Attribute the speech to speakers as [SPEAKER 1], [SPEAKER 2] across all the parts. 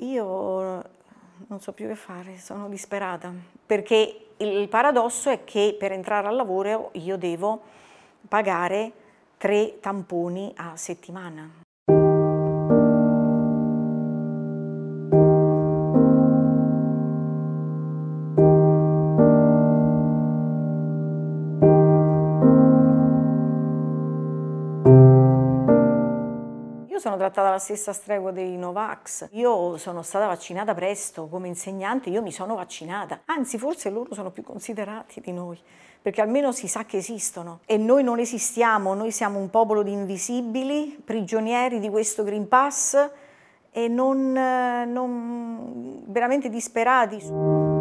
[SPEAKER 1] Io non so più che fare, sono disperata, perché il paradosso è che per entrare al lavoro io devo pagare tre tamponi a settimana. Io sono trattata alla stessa stregua dei Novax. Io sono stata vaccinata presto come insegnante, io mi sono vaccinata. Anzi, forse loro sono più considerati di noi, perché almeno si sa che esistono. E noi non esistiamo, noi siamo un popolo di invisibili, prigionieri di questo Green Pass e non, eh, non veramente disperati.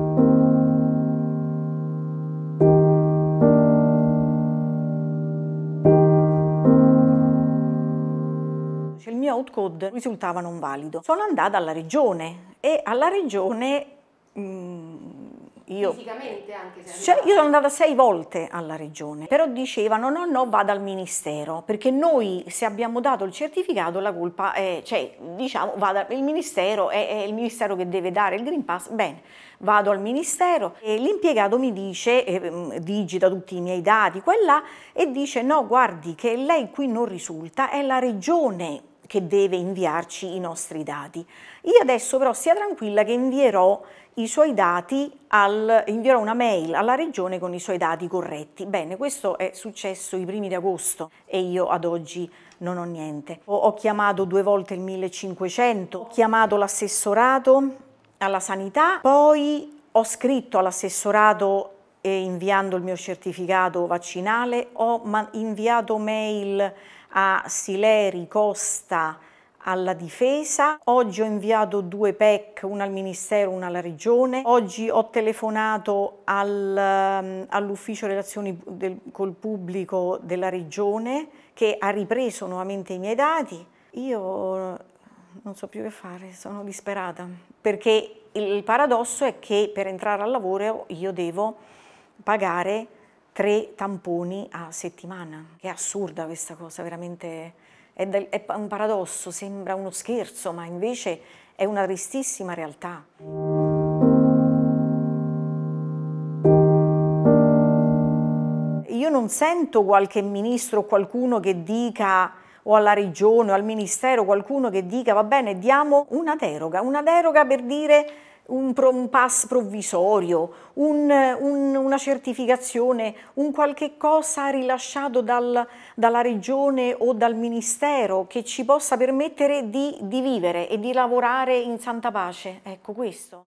[SPEAKER 1] outcode risultava non valido. Sono andata alla regione e alla regione... Mh, mm, io, Fisicamente anche se cioè, io sono andata sei volte alla regione, però dicevano no, no, vada al ministero, perché noi se abbiamo dato il certificato la colpa è, cioè diciamo, vada, il ministero è, è il ministero che deve dare il Green Pass, bene, vado al ministero e l'impiegato mi dice, eh, digita tutti i miei dati, quella, e dice no, guardi che lei qui non risulta, è la regione che deve inviarci i nostri dati. Io adesso però sia tranquilla che invierò i suoi dati al, invierò una mail alla regione con i suoi dati corretti. Bene, questo è successo i primi di agosto e io ad oggi non ho niente. Ho, ho chiamato due volte il 1500, ho chiamato l'assessorato alla sanità, poi ho scritto all'assessorato eh, inviando il mio certificato vaccinale, ho inviato mail a Sileri, Costa, alla difesa. Oggi ho inviato due PEC, una al Ministero, una alla Regione. Oggi ho telefonato al, ehm, all'ufficio relazioni del, col pubblico della Regione che ha ripreso nuovamente i miei dati. Io non so più che fare, sono disperata perché il paradosso è che per entrare al lavoro io devo pagare tre tamponi a settimana. Che è assurda questa cosa, veramente è, del, è un paradosso, sembra uno scherzo, ma invece è una tristissima realtà. io non sento qualche ministro o qualcuno che dica o alla regione o al ministero qualcuno che dica va bene diamo una deroga, una deroga per dire un, pro, un pass provvisorio, un, un, una certificazione, un qualche cosa rilasciato dal, dalla regione o dal ministero che ci possa permettere di, di vivere e di lavorare in santa pace. Ecco questo.